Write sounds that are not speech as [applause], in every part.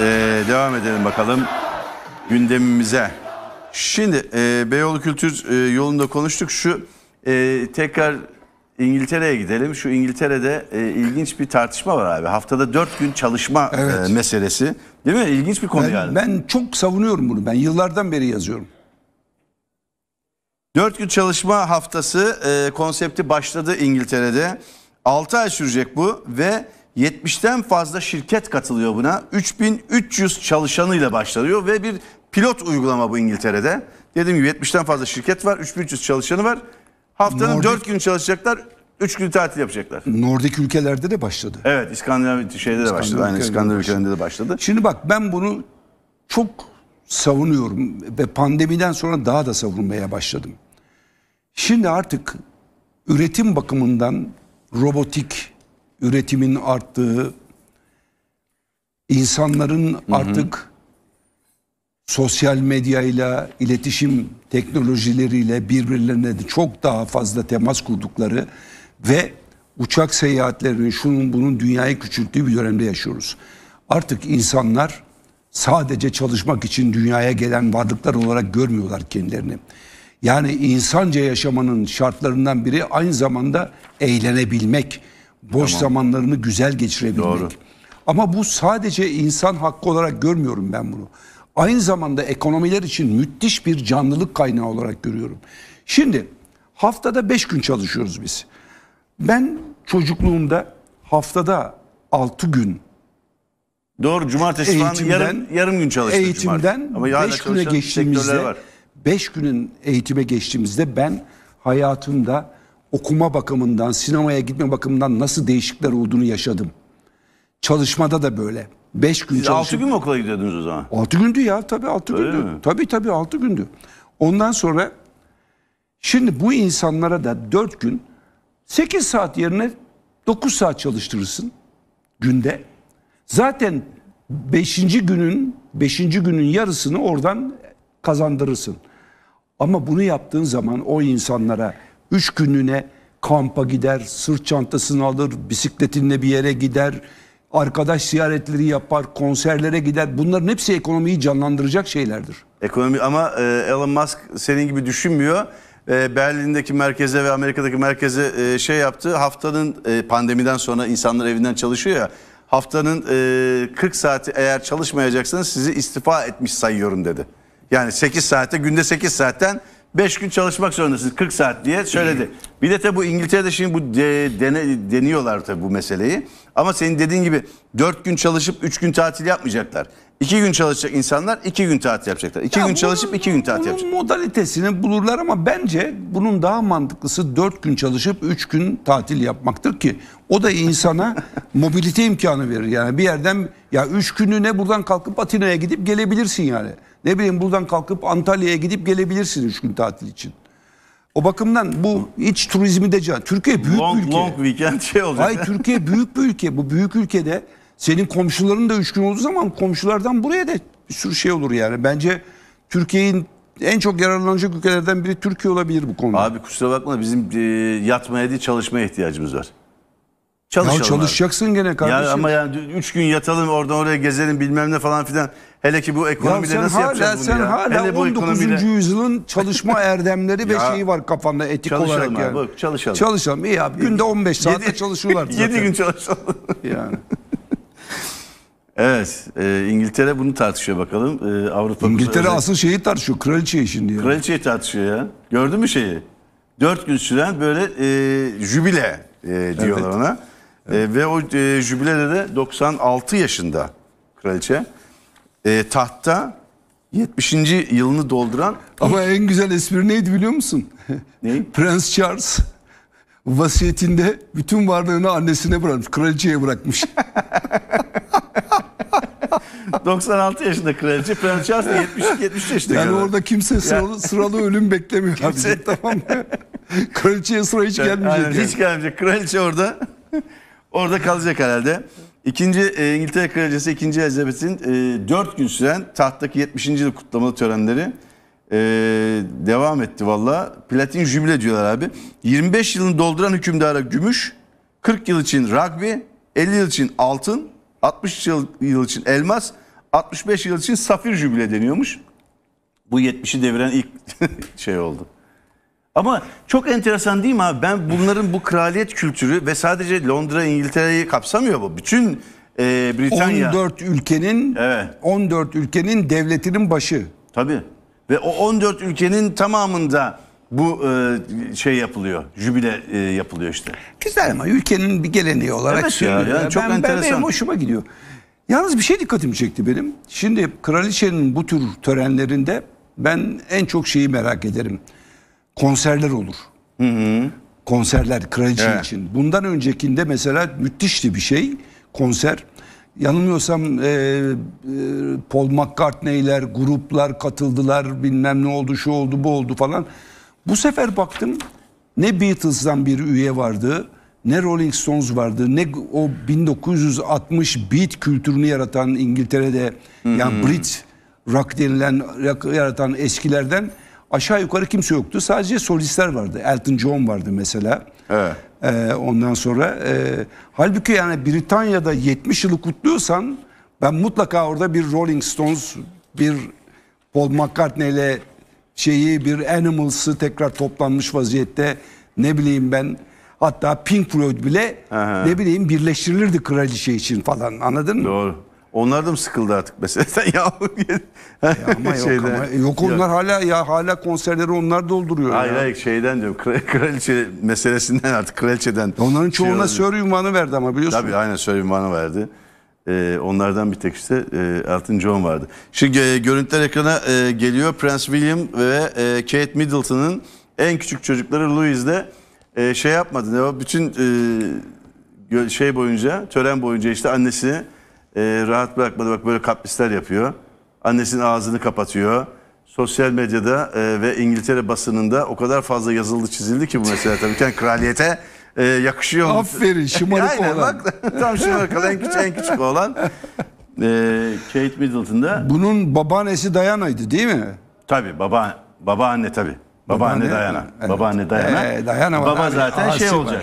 Ee, devam edelim bakalım gündemimize. Şimdi e, Beyoğlu Kültür e, yolunda konuştuk. Şu e, tekrar İngiltere'ye gidelim. Şu İngiltere'de e, ilginç bir tartışma var abi. Haftada dört gün çalışma e, evet. e, meselesi. Değil mi? İlginç bir konu ben, yani. Ben çok savunuyorum bunu. Ben yıllardan beri yazıyorum. Dört gün çalışma haftası e, konsepti başladı İngiltere'de. Altı ay sürecek bu ve 70'ten fazla şirket katılıyor buna. 3300 çalışanıyla başlıyor ve bir pilot uygulama bu İngiltere'de. Dediğim gibi 70'ten fazla şirket var, 3300 çalışanı var. Haftanın Nordik, 4 gün çalışacaklar, 3 gün tatil yapacaklar. Nordik ülkelerde de başladı. Evet, İskandinav şeyde de başladı. Aynı İskandinav ülkelerinde de başladı. Şimdi bak ben bunu çok savunuyorum ve pandemiden sonra daha da savunmaya başladım. Şimdi artık üretim bakımından robotik, üretimin arttığı, insanların hı hı. artık sosyal medyayla, iletişim teknolojileriyle birbirlerine de çok daha fazla temas kurdukları ve uçak seyahatlerinin şunun bunun dünyayı küçülttüğü bir dönemde yaşıyoruz. Artık insanlar sadece çalışmak için dünyaya gelen varlıklar olarak görmüyorlar kendilerini. Yani insanca yaşamanın şartlarından biri aynı zamanda eğlenebilmek, Boş tamam. zamanlarını güzel geçirebilmek. Doğru. Ama bu sadece insan hakkı olarak görmüyorum ben bunu. Aynı zamanda ekonomiler için müthiş bir canlılık kaynağı olarak görüyorum. Şimdi haftada 5 gün çalışıyoruz biz. Ben çocukluğumda haftada 6 gün Doğru cumartesi eğitimden, yarım, yarım gün çalıştım. Eğitimden 5 güne geçtiğimizde 5 günün eğitime geçtiğimizde ben hayatımda okuma bakımından, sinemaya gitme bakımından nasıl değişiklikler olduğunu yaşadım. Çalışmada da böyle. 5 gün çalıştım. 6 gün mü okula gidiyordunuz o zaman? 6 gündü ya tabii 6 gündü. Mi? Tabii tabii 6 gündü. Ondan sonra şimdi bu insanlara da 4 gün 8 saat yerine 9 saat çalıştırırsın günde. Zaten 5. günün 5. günün yarısını oradan kazandırırsın. Ama bunu yaptığın zaman o insanlara Üç günlüğüne kampa gider, sırt çantasını alır, bisikletinle bir yere gider, arkadaş ziyaretleri yapar, konserlere gider. Bunların hepsi ekonomiyi canlandıracak şeylerdir. Ekonomi ama e, Elon Musk senin gibi düşünmüyor. E, Berlin'deki merkeze ve Amerika'daki merkeze e, şey yaptı. Haftanın pandemiden sonra insanlar evinden çalışıyor ya. Haftanın 40 saati eğer çalışmayacaksanız sizi istifa etmiş sayıyorum dedi. Yani 8 saate günde 8 saatten 5 gün çalışmak zorundasınız 40 saat diye söyledi. Bir de tabi bu İngiltere'de şimdi bu de, dene, deniyorlar tabi bu meseleyi. Ama senin dediğin gibi 4 gün çalışıp 3 gün tatil yapmayacaklar. 2 gün çalışacak insanlar 2 gün tatil yapacaklar. 2 ya gün bunun, çalışıp 2 gün tatil yapacaklar. modalitesini bulurlar ama bence bunun daha mantıklısı 4 gün çalışıp 3 gün tatil yapmaktır ki o da insana [laughs] mobilite imkanı verir. Yani bir yerden ya 3 günü ne buradan kalkıp Atina'ya gidip gelebilirsin yani. Ne bileyim buradan kalkıp Antalya'ya gidip gelebilirsin 3 gün tatil için. O bakımdan bu iç turizmi de can. Türkiye büyük long, bir ülke. Long weekend şey olacak. Hayır Türkiye büyük bir ülke. Bu büyük ülkede senin komşuların da üç gün olduğu zaman komşulardan buraya da bir sürü şey olur yani. Bence Türkiye'nin en çok yararlanacak ülkelerden biri Türkiye olabilir bu konuda. Abi kusura bakma bizim e, yatmaya değil çalışmaya ihtiyacımız var. Çalışalım. Ya çalışacaksın gene kardeşim. Ya ama yani 3 gün yatalım oradan oraya gezelim bilmem ne falan filan. Hele ki bu ekonomide ya nasıl yapacağız bunu sen ya? Hala Hele 19. Ekonomide... yüzyılın çalışma [laughs] erdemleri ve şeyi var kafanda etik olarak abi, yani. çalışalım. Çalışalım iyi abi. Günde 15 saatte çalışıyorlar [laughs] zaten. 7 gün çalışalım. yani. [laughs] Evet, e, İngiltere bunu tartışıyor bakalım. E, Avrupa İngiltere özel... asıl şeyi tartışıyor, kraliçeyi şimdi. Yani. Kraliçeyi tartışıyor ya. Gördün mü şeyi? Dört gün süren böyle e, jübile e, diyorlar evet. ona. Evet. ve o e, jübilede de 96 yaşında kraliçe e, tahtta 70. yılını dolduran... Ama en güzel espri neydi biliyor musun? [laughs] Neyi? Prens Charles vasiyetinde bütün varlığını annesine bırakmış, kraliçeye bırakmış. 96 [laughs] yaşında kraliçe, Prens Charles 70, 70 yaşında Yani kadar. orada kimse sıralı, sıralı ölüm beklemiyor. Kimse... Abi, tamam mı? [laughs] Kraliçeye sıra hiç gelmeyecek. Aynen, yani. Hiç gelmeyecek. Kraliçe orada Orada kalacak herhalde. İkinci e, İngiltere Kraliçesi 2. Elizabeth'in e, 4 gün süren tahttaki 70. yıl kutlamalı törenleri e, devam etti valla. Platin jübile diyorlar abi. 25 yılını dolduran hükümdara gümüş, 40 yıl için rugby, 50 yıl için altın, 60 yıl, yıl için elmas, 65 yıl için safir jübile deniyormuş. Bu 70'i deviren ilk [laughs] şey oldu. Ama çok enteresan değil mi abi? Ben bunların bu kraliyet kültürü ve sadece Londra, İngiltere'yi kapsamıyor bu. Bütün e, Britanya. 14 ülkenin evet. 14 ülkenin devletinin başı. Tabii. Ve o 14 ülkenin tamamında bu e, şey yapılıyor. Jübile e, yapılıyor işte. Güzel ama ülkenin bir geleneği olarak evet ya, yani çok ben, enteresan. Ben, benim hoşuma gidiyor. Yalnız bir şey dikkatimi çekti benim. Şimdi kraliçenin bu tür törenlerinde ben en çok şeyi merak ederim konserler olur. Hı hı. Konserler kraliçe evet. için. Bundan öncekinde mesela müthişti bir şey konser. Yanılmıyorsam e, e, Paul McCartney'ler, gruplar katıldılar bilmem ne oldu şu oldu bu oldu falan. Bu sefer baktım ne Beatles'dan bir üye vardı ne Rolling Stones vardı ne o 1960 beat kültürünü yaratan İngiltere'de hı yani Brit rock denilen rock yaratan eskilerden aşağı yukarı kimse yoktu. Sadece solistler vardı. Elton John vardı mesela. Evet. Ee, ondan sonra e, halbuki yani Britanya'da 70 yılı kutluyorsan ben mutlaka orada bir Rolling Stones, bir Paul McCartney ile şeyi bir Animals'ı tekrar toplanmış vaziyette ne bileyim ben hatta Pink Floyd bile Aha. ne bileyim birleştirilirdi kraliçe için falan anladın mı? Doğru. Onlar da mı sıkıldı artık mesela? [laughs] ya, [laughs] ya ama yok ama yok onlar yok. hala ya hala konserleri onlar dolduruyor. Hayır ya. hayır şeyden diyorum kraliçe meselesinden artık kraliçeden. Onların şey çoğuna şey sör ünvanı verdi ama biliyorsun. Tabii aynen sör ünvanı verdi. Ee, onlardan bir tek işte e, Elton John vardı. Şimdi e, görüntüler ekrana e, geliyor. Prince William ve e, Kate Middleton'ın en küçük çocukları Louis de e, şey yapmadı. Ne o bütün e, şey boyunca tören boyunca işte annesi e, rahat bırakmadı. Bak böyle kaprisler yapıyor. Annesinin ağzını kapatıyor. Sosyal medyada e, ve İngiltere basınında o kadar fazla yazıldı çizildi ki bu mesele tabii ki yani kraliyete e, yakışıyor. Aferin [laughs] şımarık Aynen, olan. Bak, tam şımarık olan en küçük, en küçük olan. [laughs] E, ee, Kate Middleton'da. Bunun babaannesi Diana'ydı değil mi? Tabii baba, babaanne tabii. Babaanne, babaanne Evet. Babaanne Dayana. Ee, Dayana Baba abi. zaten şey olacak.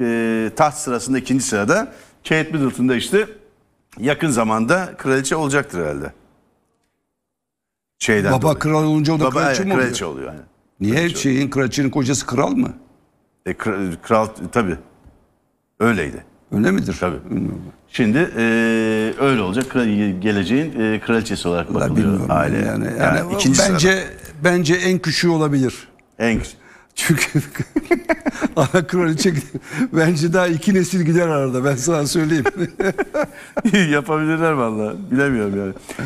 E, taht sırasında ikinci sırada. Kate Middleton'da işte yakın zamanda kraliçe olacaktır herhalde. Şeyden Baba dolayı. kral olunca o da Baba, kraliçe mi oluyor? Kraliçe oluyor. Yani. Niye kraliçe şeyin oluyor. kraliçenin kocası kral mı? E, kral, kral tabii. Öyleydi. Öyle midir? tabi? Şimdi e, öyle olacak. Geleceğin e, kraliçesi olarak bakılıyor aile. Yani, yani, yani bence sırada. bence en küçüğü olabilir. En küçüğü. Çünkü [laughs] ana kraliçe Bence daha iki nesil gider arada ben sana söyleyeyim. [laughs] Yapabilirler vallahi bilemiyorum yani.